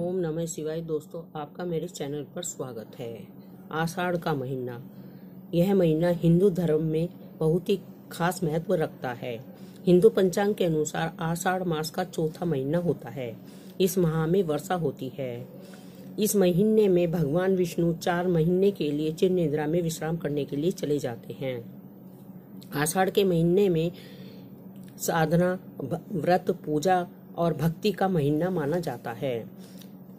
ओम नमः शिवाय दोस्तों आपका मेरे चैनल पर स्वागत है आषाढ़ का महीना यह महीना हिंदू धर्म में बहुत ही खास महत्व रखता है हिंदू पंचांग के अनुसार आषाढ़ मास का चौथा महीना होता है इस माह में वर्षा होती है इस महीने में भगवान विष्णु चार महीने के लिए चिर निद्रा में विश्राम करने के लिए चले जाते हैं आषाढ़ के महीने में साधना व्रत पूजा और भक्ति का महीना माना जाता है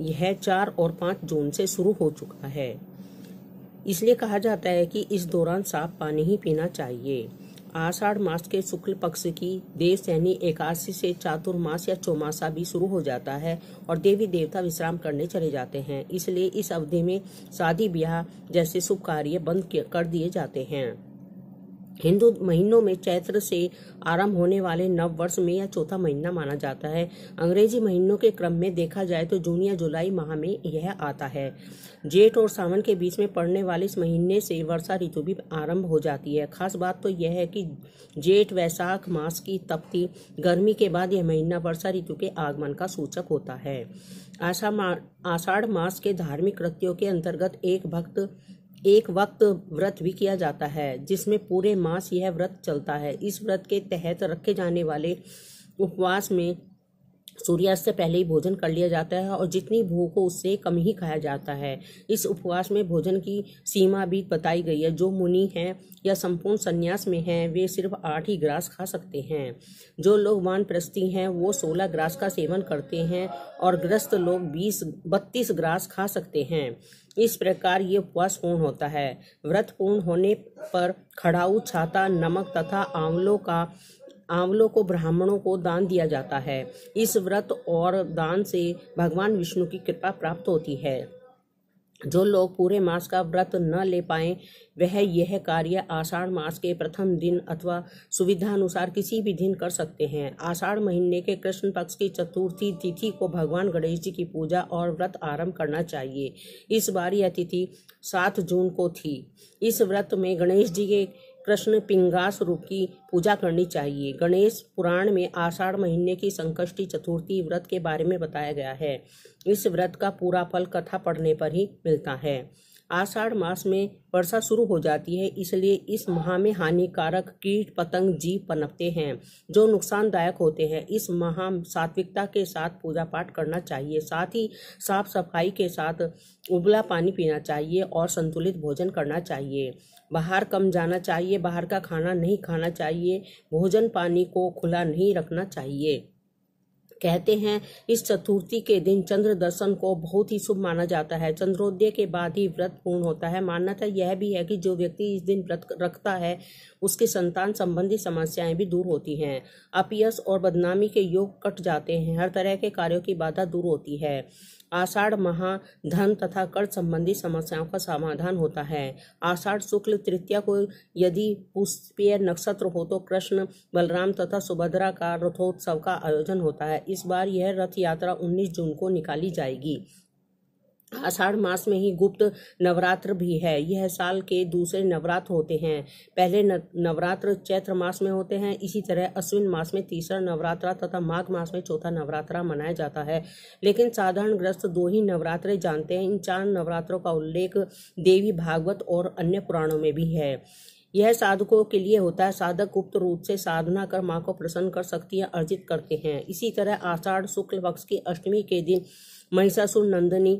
यह चार और पाँच जून से शुरू हो चुका है इसलिए कहा जाता है कि इस दौरान साफ पानी ही पीना चाहिए आषाढ़ मास के शुक्ल पक्ष की देव सहनी एकादशी से चातुर्मास या चौमासा भी शुरू हो जाता है और देवी देवता विश्राम करने चले जाते हैं इसलिए इस अवधि में शादी ब्याह जैसे शुभ कार्य बंद कर दिए जाते हैं हिंदू महीनों में चैत्र से आरंभ होने वाले नव वर्ष में यह चौथा महीना माना जाता है अंग्रेजी महीनों के क्रम में देखा जाए तो जून या जुलाई माह में यह आता है जेठ और सावन के बीच में पड़ने वाले इस महीने से वर्षा ऋतु भी आरंभ हो जाती है खास बात तो यह है कि जेठ वैशाख मास की तपती गर्मी के बाद यह महीना वर्षा ऋतु के आगमन का सूचक होता है आषाढ़ मास के धार्मिक कृत्यों के अंतर्गत एक भक्त एक वक्त व्रत भी किया जाता है जिसमें पूरे मास यह व्रत चलता है इस व्रत के तहत रखे जाने वाले उपवास में सूर्यास्त से पहले ही भोजन कर लिया जाता है और जितनी भूख हो उससे कम ही खाया जाता है इस उपवास में भोजन की सीमा भी बताई गई है जो मुनि हैं या संपूर्ण संन्यास में हैं वे सिर्फ आठ ही ग्रास खा सकते हैं जो लोग वान प्रस्ती हैं वो सोलह ग्रास का सेवन करते हैं और ग्रस्त लोग बीस बत्तीस ग्रास खा सकते हैं इस प्रकार ये उपवास पूर्ण होता है व्रत पूर्ण होने पर खड़ाऊ छाता नमक तथा आंवलों का आंवलों को ब्राह्मणों को दान दिया जाता है इस व्रत और दान से भगवान विष्णु की कृपा प्राप्त होती है जो लोग पूरे मास का व्रत न ले पाए वह यह कार्य आषाढ़ मास के प्रथम दिन अथवा सुविधानुसार किसी भी दिन कर सकते हैं आषाढ़ महीने के कृष्ण पक्ष की चतुर्थी तिथि को भगवान गणेश जी की पूजा और व्रत आरंभ करना चाहिए इस बार यह तिथि सात जून को थी इस व्रत में गणेश जी के कृष्ण पिंगास रूप की पूजा करनी चाहिए गणेश पुराण में आषाढ़ महीने की संकष्टी चतुर्थी व्रत के बारे में बताया गया है इस व्रत का पूरा फल कथा पढ़ने पर ही मिलता है आषाढ़ मास में वर्षा शुरू हो जाती है इसलिए इस माह में हानिकारक कीट पतंग जीव पनपते हैं जो नुकसानदायक होते हैं इस माह सात्विकता के साथ पूजा पाठ करना चाहिए साथ ही साफ सफाई के साथ उबला पानी पीना चाहिए और संतुलित भोजन करना चाहिए बाहर कम जाना चाहिए बाहर का खाना नहीं खाना चाहिए भोजन पानी को खुला नहीं रखना चाहिए कहते हैं इस चतुर्थी के दिन चंद्र दर्शन को बहुत ही शुभ माना जाता है चंद्रोदय के बाद ही व्रत पूर्ण होता है मान्यता यह भी है कि जो व्यक्ति इस दिन व्रत रखता है उसके संतान संबंधी समस्याएं भी दूर होती हैं अपयस और बदनामी के योग कट जाते हैं हर तरह के कार्यों की बाधा दूर होती है आषाढ़ महा धन तथा कर्ज संबंधी समस्याओं का समाधान होता है आषाढ़ शुक्ल तृतीया को यदि पुष्पीय नक्षत्र हो तो कृष्ण बलराम तथा सुभद्रा का रथोत्सव का आयोजन होता है इस बार यह रथ यात्रा 19 जून को निकाली जाएगी आषाढ़ मास में ही गुप्त नवरात्र भी है यह साल के दूसरे नवरात्र होते हैं पहले नवरात्र चैत्र मास में होते हैं इसी तरह अश्विन मास में तीसरा नवरात्रा तथा माघ मास में चौथा नवरात्रा मनाया जाता है लेकिन साधारण ग्रस्त दो ही नवरात्र जानते हैं इन चार नवरात्रों का उल्लेख देवी भागवत और अन्य पुराणों में भी है यह साधकों के लिए होता है साधक गुप्त रूप से साधना कर माँ को प्रसन्न कर शक्तियाँ अर्जित करते हैं इसी तरह आषाढ़ शुक्ल पक्ष की अष्टमी के दिन महिषासुर नंदनी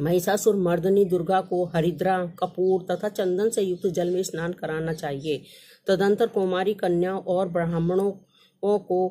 महिषासुर मर्दनी दुर्गा को हरिद्रा कपूर तथा चंदन से युक्त जल में स्नान कराना चाहिए तदंतर कुमारी कन्याओं और ब्राह्मणों को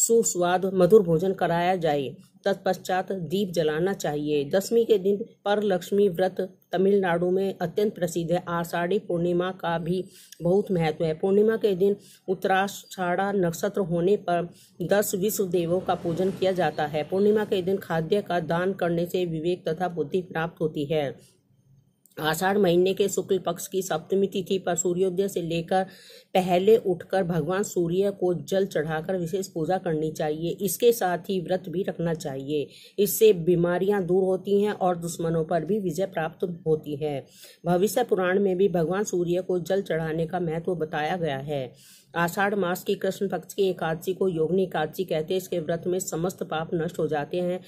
सुस्वाद मधुर भोजन कराया जाए तत्पश्चात दीप जलाना चाहिए दसवीं के दिन पर लक्ष्मी व्रत तमिलनाडु में अत्यंत प्रसिद्ध है आषाढ़ी पूर्णिमा का भी बहुत महत्व है पूर्णिमा के दिन उत्तराषाढ़ा नक्षत्र होने पर दस विश्व देवों का पूजन किया जाता है पूर्णिमा के दिन खाद्य का दान करने से विवेक तथा बुद्धि प्राप्त होती है आषाढ़ महीने के शुक्ल पक्ष की सप्तमी तिथि पर सूर्योदय से लेकर पहले उठकर भगवान सूर्य को जल चढ़ाकर विशेष पूजा करनी चाहिए इसके साथ ही व्रत भी रखना चाहिए इससे बीमारियां दूर होती हैं और दुश्मनों पर भी विजय प्राप्त होती है भविष्य पुराण में भी भगवान सूर्य को जल चढ़ाने का महत्व बताया गया है आषाढ़ मास की कृष्ण पक्ष की एकादशी को योगनी एकादशी कहते हैं इसके व्रत में समस्त पाप नष्ट हो जाते हैं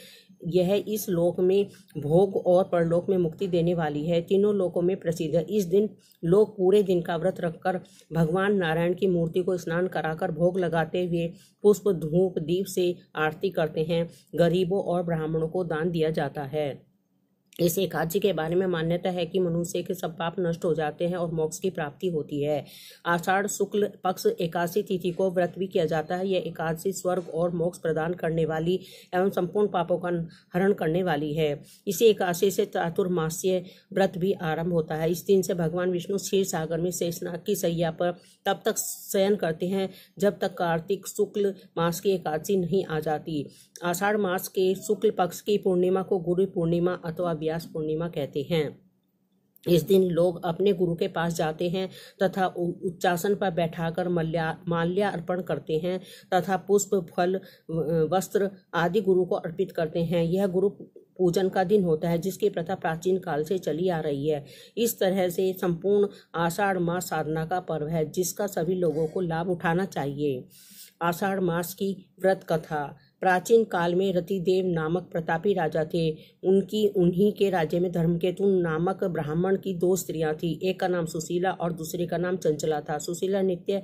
यह इस लोक में भोग और परलोक में मुक्ति देने वाली है तीनों लोकों में प्रसिद्ध है इस दिन लोग पूरे दिन का व्रत रखकर भगवान नारायण की मूर्ति को स्नान कराकर भोग लगाते हुए पुष्प धूप दीप से आरती करते हैं गरीबों और ब्राह्मणों को दान दिया जाता है इस एकादशी के बारे में मान्यता है कि मनुष्य के सब पाप नष्ट हो जाते हैं और मोक्ष की प्राप्ति होती है आषाढ़ शुक्ल पक्ष एकादशी तिथि को व्रत भी किया जाता है यह एकादशी स्वर्ग और मोक्ष प्रदान करने वाली एवं संपूर्ण पापों का हरण करने वाली है इसी एकादशी से चातुर्मासीय व्रत भी आरंभ होता है इस दिन से भगवान विष्णु क्षीर सागर में शेषनाग की सैया पर तब तक शयन करते हैं जब तक कार्तिक शुक्ल मास की एकादशी नहीं आ जाती आषाढ़ मास के शुक्ल पक्ष की पूर्णिमा को गुरु पूर्णिमा अथवा व्यास पूर्णिमा कहते हैं इस दिन लोग अपने गुरु के पास जाते हैं तथा उच्चासन पर बैठाकर मल्या माल्या अर्पण करते हैं तथा पुष्प फल वस्त्र आदि गुरु को अर्पित करते हैं यह गुरु पूजन का दिन होता है जिसकी प्रथा प्राचीन काल से चली आ रही है इस तरह से संपूर्ण आषाढ़ मास साधना का पर्व है जिसका सभी लोगों को लाभ उठाना चाहिए आषाढ़ मास की व्रत कथा प्राचीन काल में रतिदेव नामक प्रतापी राजा थे उनकी उन्हीं के राज्य में धर्मकेतु नामक ब्राह्मण की दो स्त्रियां थी एक का नाम सुशीला और दूसरे का नाम चंचला था सुशीला नित्य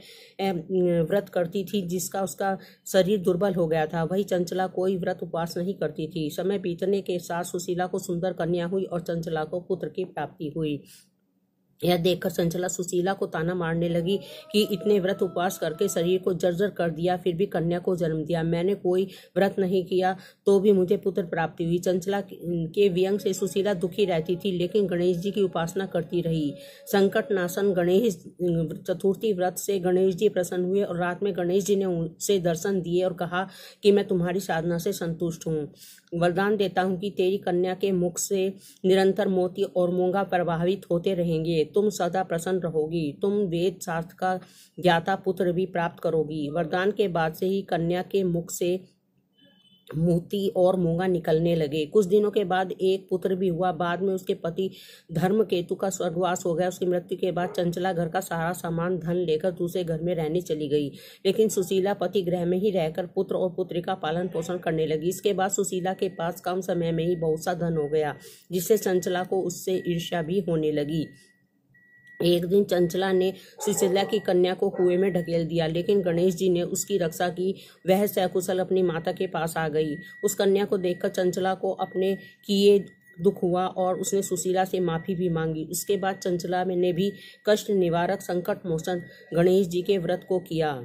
व्रत करती थी जिसका उसका शरीर दुर्बल हो गया था वही चंचला कोई व्रत उपवास नहीं करती थी समय बीतने के साथ सुशीला को सुंदर कन्या हुई और चंचला को पुत्र की प्राप्ति हुई यह देखकर संचला सुशीला को ताना मारने लगी कि इतने व्रत उपवास करके शरीर को जर्जर कर दिया फिर भी कन्या को जन्म दिया मैंने कोई व्रत नहीं किया तो भी मुझे पुत्र प्राप्ति हुई चंचला के व्यंग से सुशीला दुखी रहती थी लेकिन गणेश जी की उपासना करती रही संकट नाशन गणेश चतुर्थी व्रत से गणेश जी प्रसन्न हुए और रात में गणेश जी ने उनसे दर्शन दिए और कहा कि मैं तुम्हारी साधना से संतुष्ट हूँ वरदान देता हूँ कि तेरी कन्या के मुख से निरंतर मोती और मूंगा प्रभावित होते रहेंगे तुम सदा प्रसन्न रहोगी तुम वेद शास्त्र का ज्ञाता पुत्र भी प्राप्त करोगी वरदान के बाद से ही कन्या के मुख से मोती और मूंगा निकलने लगे कुछ दिनों के बाद एक पुत्र भी हुआ बाद में उसके पति धर्म केतु का स्वर्गवास हो गया उसकी मृत्यु के बाद चंचला घर का सारा सामान धन लेकर दूसरे घर में रहने चली गई लेकिन सुशीला पति गृह में ही रहकर पुत्र और पुत्री का पालन पोषण करने लगी इसके बाद सुशीला के पास कम समय में ही बहुत सा धन हो गया जिससे चंचला को उससे ईर्ष्या भी होने लगी एक दिन चंचला ने सुशीला की कन्या को कुएं में ढकेल दिया लेकिन गणेश जी ने उसकी रक्षा की वह सहकुशल अपनी माता के पास आ गई उस कन्या को देखकर चंचला को अपने किए दुख हुआ और उसने सुशीला से माफ़ी भी मांगी उसके बाद चंचला ने भी कष्ट निवारक संकट मोचन गणेश जी के व्रत को किया